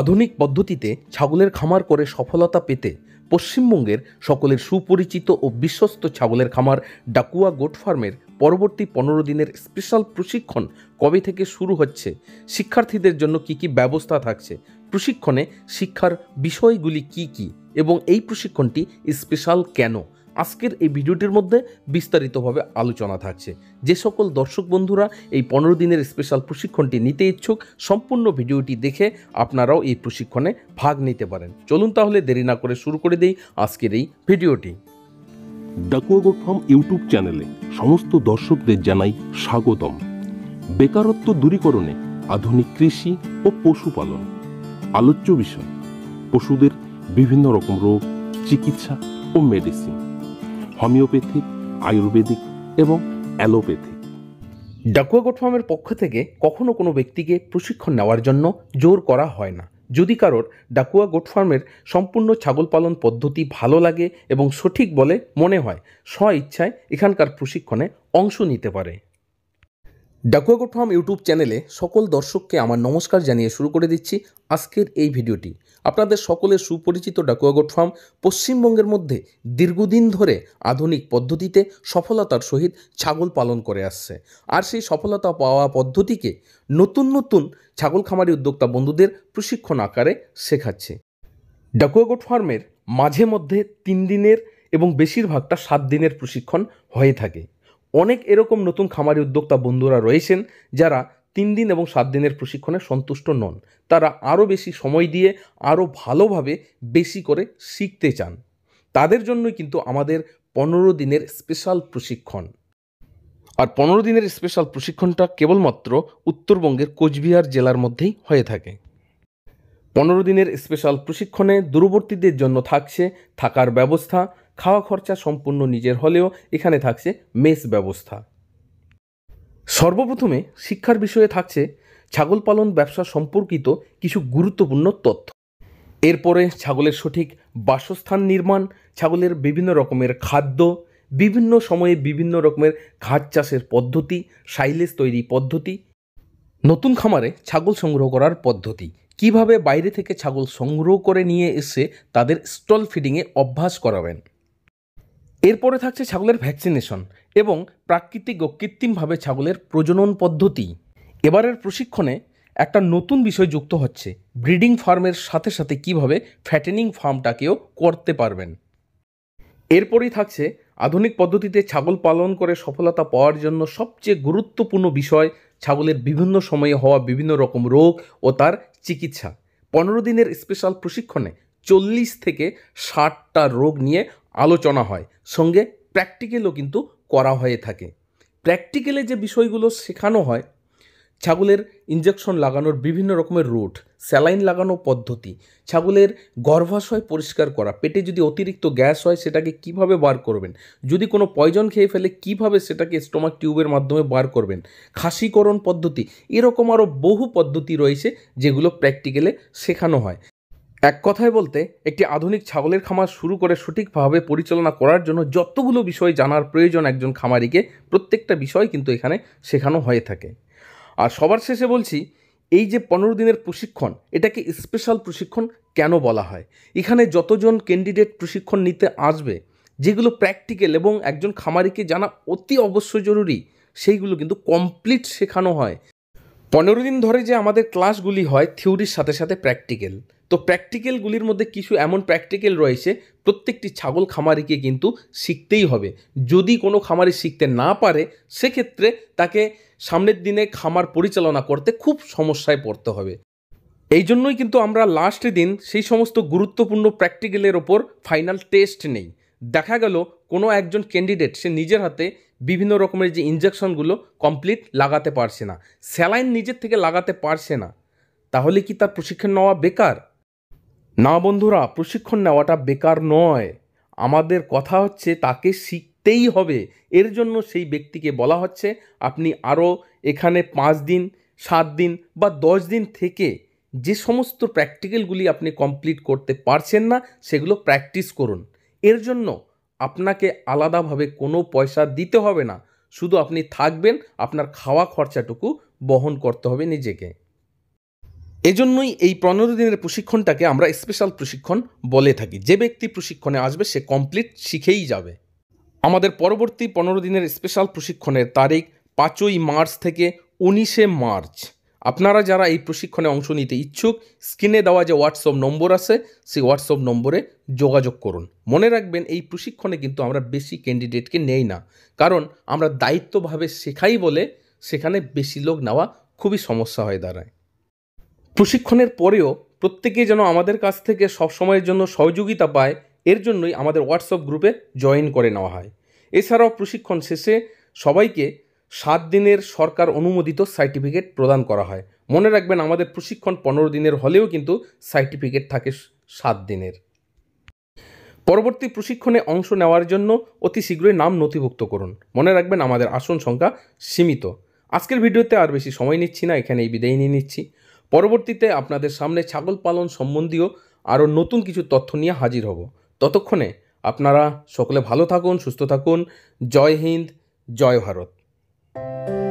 আধুনিক পদ্ধতিতে ছাগলের খামার করে সফলতা পেতে পশ্চিমবঙ্গের সকলের সুপরিচিত ও বিশ্বস্ত ছাগলের খামার ডাকুয়া গোট ফার্মের পরবর্তী পনেরো দিনের স্পেশাল প্রশিক্ষণ কবে থেকে শুরু হচ্ছে শিক্ষার্থীদের জন্য কি কি ব্যবস্থা থাকছে প্রশিক্ষণে শিক্ষার বিষয়গুলি কি কি এবং এই প্রশিক্ষণটি স্পেশাল কেন আজকের এই ভিডিওটির মধ্যে বিস্তারিতভাবে আলোচনা থাকছে যে সকল দর্শক বন্ধুরা এই পনেরো দিনের স্পেশাল প্রশিক্ষণটি নিতে ইচ্ছুক সম্পূর্ণ ভিডিওটি দেখে আপনারাও এই প্রশিক্ষণে ভাগ নিতে পারেন চলুন তাহলে দেরি না করে শুরু করে দেই আজকের এই ভিডিওটি ডাকুয়াগোট ইউটিউব চ্যানেলে সমস্ত দর্শকদের জানাই স্বাগতম বেকারত্ব দূরীকরণে আধুনিক কৃষি ও পশুপালন আলোচ্য বিষয় পশুদের বিভিন্ন রকম রোগ চিকিৎসা ও মেডিসিন হোমিওপ্যাথিক আয়ুর্বেদিক এবং অ্যালোপ্যাথিক ডাকুয়া গোটফার্মের ফার্মের পক্ষ থেকে কখনো কোনো ব্যক্তিকে প্রশিক্ষণ নেওয়ার জন্য জোর করা হয় না যদি কারোর ডাকুয়া গোট ফার্মের সম্পূর্ণ ছাগল পালন পদ্ধতি ভালো লাগে এবং সঠিক বলে মনে হয় স্ব ইচ্ছায় এখানকার প্রশিক্ষণে অংশ নিতে পারে ডাকুয়াগুট ফার্ম ইউটিউব চ্যানেলে সকল দর্শককে আমার নমস্কার জানিয়ে শুরু করে দিচ্ছি আজকের এই ভিডিওটি আপনাদের সকলের সুপরিচিত ডাকুয়াগুট ফার্ম পশ্চিমবঙ্গের মধ্যে দীর্ঘদিন ধরে আধুনিক পদ্ধতিতে সফলতার সহিত ছাগল পালন করে আসছে আর সেই সফলতা পাওয়া পদ্ধতিকে নতুন নতুন ছাগল খামারি উদ্যোক্তা বন্ধুদের প্রশিক্ষণ আকারে শেখাচ্ছে ডাকুয়াগুট ফার্মের মাঝে মধ্যে তিন দিনের এবং বেশিরভাগটা সাত দিনের প্রশিক্ষণ হয়ে থাকে অনেক এরকম নতুন খামারি উদ্যোক্তা বন্ধুরা রয়েছেন যারা তিন দিন এবং সাত দিনের প্রশিক্ষণে সন্তুষ্ট নন তারা আরও বেশি সময় দিয়ে আরও ভালোভাবে বেশি করে শিখতে চান তাদের জন্যই কিন্তু আমাদের পনেরো দিনের স্পেশাল প্রশিক্ষণ আর পনেরো দিনের স্পেশাল প্রশিক্ষণটা কেবলমাত্র উত্তরবঙ্গের কোচবিহার জেলার মধ্যেই হয়ে থাকে পনেরো দিনের স্পেশাল প্রশিক্ষণে দূরবর্তীদের জন্য থাকছে থাকার ব্যবস্থা খাওয়া খরচা সম্পূর্ণ নিজের হলেও এখানে থাকছে মেস ব্যবস্থা সর্বপ্রথমে শিক্ষার বিষয়ে থাকছে ছাগল পালন ব্যবসা সম্পর্কিত কিছু গুরুত্বপূর্ণ তথ্য এরপরে ছাগলের সঠিক বাসস্থান নির্মাণ ছাগলের বিভিন্ন রকমের খাদ্য বিভিন্ন সময়ে বিভিন্ন রকমের ঘাট চাষের পদ্ধতি সাইলেজ তৈরি পদ্ধতি নতুন খামারে ছাগল সংগ্রহ করার পদ্ধতি কিভাবে বাইরে থেকে ছাগল সংগ্রহ করে নিয়ে এসে তাদের স্টল ফিডিংয়ে অভ্যাস করাবেন এরপরে থাকছে ছাগলের ভ্যাকসিনেশন এবং প্রাকৃতিক ও কৃত্রিমভাবে ছাগলের প্রজনন পদ্ধতি এবারের প্রশিক্ষণে একটা নতুন বিষয় যুক্ত হচ্ছে ব্রিডিং ফার্মের সাথে সাথে কিভাবে ফ্যাটেনিং ফার্মটাকেও করতে পারবেন এরপরই থাকছে আধুনিক পদ্ধতিতে ছাগল পালন করে সফলতা পাওয়ার জন্য সবচেয়ে গুরুত্বপূর্ণ বিষয় ছাগলের বিভিন্ন সময়ে হওয়া বিভিন্ন রকম রোগ ও তার চিকিৎসা পনেরো দিনের স্পেশাল প্রশিক্ষণে চল্লিশ থেকে ষাটটা রোগ নিয়ে আলোচনা হয় সঙ্গে প্র্যাকটিক্যালও কিন্তু করা হয়ে থাকে প্র্যাকটিক্যালে যে বিষয়গুলো শেখানো হয় ছাগলের ইঞ্জেকশন লাগানোর বিভিন্ন রকমের রুট স্যালাইন লাগানো পদ্ধতি ছাগলের গর্ভাশয় পরিষ্কার করা পেটে যদি অতিরিক্ত গ্যাস হয় সেটাকে কিভাবে বার করবেন যদি কোনো পয়জন খেয়ে ফেলে কিভাবে সেটাকে স্টোমাক টিউবের মাধ্যমে বার করবেন খাসিকরণ পদ্ধতি এরকম আরও বহু পদ্ধতি রয়েছে যেগুলো প্র্যাকটিক্যালে শেখানো হয় এক কথায় বলতে একটি আধুনিক ছাগলের খামার শুরু করে সঠিকভাবে পরিচালনা করার জন্য যতগুলো বিষয় জানার প্রয়োজন একজন খামারিকে প্রত্যেকটা বিষয় কিন্তু এখানে শেখানো হয়ে থাকে আর সবার শেষে বলছি এই যে পনেরো দিনের প্রশিক্ষণ এটাকে স্পেশাল প্রশিক্ষণ কেন বলা হয় এখানে যতজন ক্যান্ডিডেট প্রশিক্ষণ নিতে আসবে যেগুলো প্র্যাকটিক্যাল এবং একজন খামারিকে জানা অতি অবশ্য জরুরি সেইগুলো কিন্তু কমপ্লিট শেখানো হয় পনেরো দিন ধরে যে আমাদের ক্লাসগুলি হয় থিওরির সাথে সাথে প্র্যাকটিক্যাল তো প্র্যাকটিক্যালগুলির মধ্যে কিছু এমন প্র্যাকটিক্যাল রয়েছে প্রত্যেকটি ছাগল খামারিকে কিন্তু শিখতেই হবে যদি কোনো খামারি শিখতে না পারে সেক্ষেত্রে তাকে সামনের দিনে খামার পরিচালনা করতে খুব সমস্যায় পড়তে হবে এই জন্যই কিন্তু আমরা লাস্ট দিন সেই সমস্ত গুরুত্বপূর্ণ প্র্যাকটিক্যালের ওপর ফাইনাল টেস্ট নেই দেখা গেল কোনো একজন ক্যান্ডিডেট সে নিজের হাতে বিভিন্ন রকমের যে ইঞ্জেকশনগুলো কমপ্লিট লাগাতে পারছে না স্যালাইন নিজের থেকে লাগাতে পারছে না তাহলে কি তার প্রশিক্ষণ নেওয়া বেকার না বন্ধুরা প্রশিক্ষণ নেওয়াটা বেকার নয় আমাদের কথা হচ্ছে তাকে শিখতেই হবে এর জন্য সেই ব্যক্তিকে বলা হচ্ছে আপনি আরও এখানে পাঁচ দিন সাত দিন বা দশ দিন থেকে যে সমস্ত প্র্যাকটিক্যালগুলি আপনি কমপ্লিট করতে পারছেন না সেগুলো প্র্যাকটিস করুন এর জন্য আপনাকে আলাদাভাবে কোনো পয়সা দিতে হবে না শুধু আপনি থাকবেন আপনার খাওয়া খরচাটুকু বহন করতে হবে নিজেকে এজন্যই এই পনেরো দিনের প্রশিক্ষণটাকে আমরা স্পেশাল প্রশিক্ষণ বলে থাকি যে ব্যক্তি প্রশিক্ষণে আসবে সে কমপ্লিট শিখেই যাবে আমাদের পরবর্তী পনেরো দিনের স্পেশাল প্রশিক্ষণের তারিখ পাঁচই মার্চ থেকে উনিশে মার্চ আপনারা যারা এই প্রশিক্ষণে অংশ নিতে ইচ্ছুক স্ক্রিনে দেওয়া যে হোয়াটসঅ্যাপ নম্বর আছে সেই হোয়াটসঅ্যাপ নম্বরে যোগাযোগ করুন মনে রাখবেন এই প্রশিক্ষণে কিন্তু আমরা বেশি ক্যান্ডিডেটকে নেই না কারণ আমরা দায়িত্বভাবে শেখাই বলে সেখানে বেশি লোক নেওয়া খুবই সমস্যা হয়ে দাঁড়ায় প্রশিক্ষণের পরেও প্রত্যেকে যেন আমাদের কাছ থেকে সবসময়ের জন্য সহযোগিতা পায় এর জন্যই আমাদের হোয়াটসঅ্যাপ গ্রুপে জয়েন করে নেওয়া হয় এছাড়াও প্রশিক্ষণ শেষে সবাইকে সাত দিনের সরকার অনুমোদিত সার্টিফিকেট প্রদান করা হয় মনে রাখবেন আমাদের প্রশিক্ষণ পনেরো দিনের হলেও কিন্তু সার্টিফিকেট থাকে সাত দিনের পরবর্তী প্রশিক্ষণে অংশ নেওয়ার জন্য অতি শীঘ্রই নাম নথিভুক্ত করুন মনে রাখবেন আমাদের আসন সংখ্যা সীমিত আজকের ভিডিওতে আর বেশি সময় নিচ্ছি না এখানেই বিদায় নিয়ে নিচ্ছি পরবর্তীতে আপনাদের সামনে ছাগল পালন সম্বন্ধীয় আরও নতুন কিছু তথ্য নিয়ে হাজির হব ততক্ষণে আপনারা সকলে ভালো থাকুন সুস্থ থাকুন জয় হিন্দ জয় ভারত Música